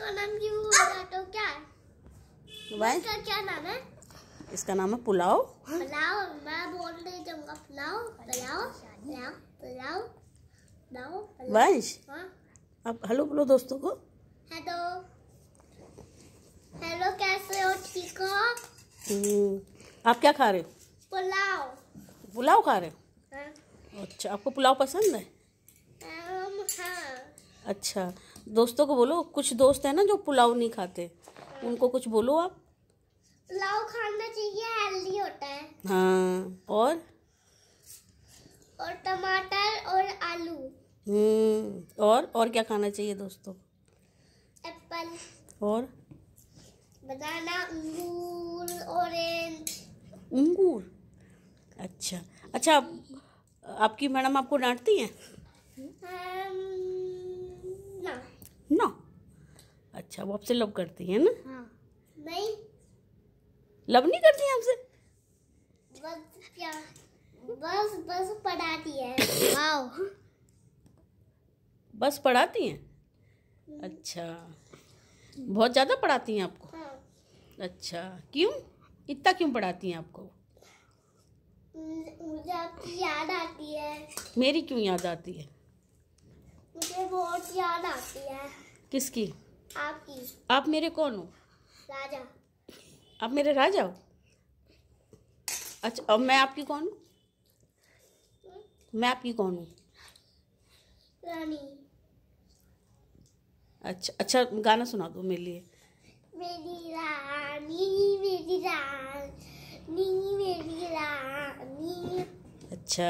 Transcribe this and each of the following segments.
इसका नाम तो क्या है इसका क्या नाम है इसका नाम है पुलाव पुलाव मैं बोल रही जाऊंगा पुलाव पुलाव पुलाव पुलाव पुलाव वंश हाँ। अब हेलो बोलो दोस्तों को हेलो हेलो कैसे हो ठीक हो हम्म। आप क्या खा रहे हो पुलाव पुलाव खा रहे हो हाँ। अच्छा आपको पुलाव पसंद है अच्छा दोस्तों को बोलो कुछ दोस्त है ना जो पुलाव नहीं खाते उनको कुछ बोलो आप पुलाव खाना चाहिए हेल्दी होता है हाँ और और टमाटर और आलू हम्म और और क्या खाना चाहिए दोस्तों एप्पल और बनाना अंगूर ऑरेंज अंगूर अच्छा अच्छा आपकी मैडम आपको डांटती हैं हाँ। अच्छा वो आपसे लव करती है ना हाँ। नहीं लव नहीं करती है आपसे बस बस पढ़ाती है बस पढ़ाती हैं हम्म। अच्छा बहुत ज़्यादा पढ़ाती हैं आपको हाँ। अच्छा क्यों इतना क्यों पढ़ाती हैं आपको मुझे आपकी याद आती है मेरी क्यों याद आती है मुझे बहुत याद आती है किसकी आपकी आप मेरे कौन हो राजा आप मेरे राजा हो अच्छा अब मैं आपकी कौन हूँ मैं आपकी कौन हूँ अच्छा अच्छा गाना सुना दो मेरे लिए मेरी रानी मेरी रानी मेरी रानी अच्छा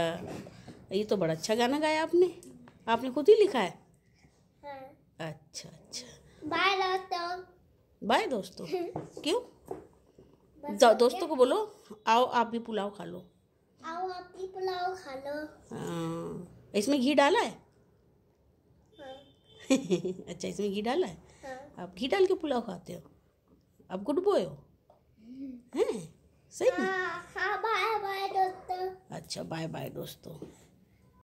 ये तो बड़ा अच्छा गाना गाया आपने आपने खुद ही लिखा है बाय दोस्तों बाय दोस्तों क्यों जाओ दोस्तों को बोलो आओ आप भी पुलाव खा लो आओ आप भी पुलाव खा लो हाँ इसमें घी डाला है हाँ। अच्छा इसमें घी डाला है हाँ।, हाँ। आप घी डाल के पुलाव खाते हो आप गुड बॉय हो हैं सही हाँ, हाँ, बाय बाय दोस्तों अच्छा बाय बाय दोस्तों